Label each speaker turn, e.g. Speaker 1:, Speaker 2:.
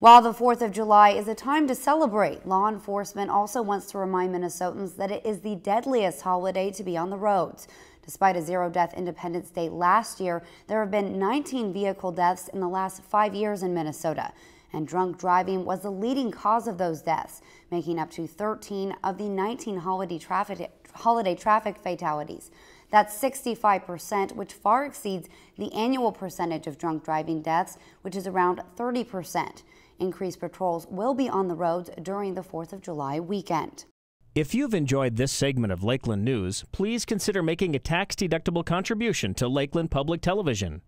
Speaker 1: While the 4th of July is a time to celebrate, law enforcement also wants to remind Minnesotans that it is the deadliest holiday to be on the roads. Despite a zero death Independence Day last year, there have been 19 vehicle deaths in the last five years in Minnesota and drunk driving was the leading cause of those deaths, making up to 13 of the 19 holiday traffic, holiday traffic fatalities. That's 65%, which far exceeds the annual percentage of drunk driving deaths, which is around 30%. Increased patrols will be on the roads during the 4th of July weekend.
Speaker 2: If you've
Speaker 3: enjoyed this segment of Lakeland News, please consider making a tax-deductible contribution to Lakeland Public Television.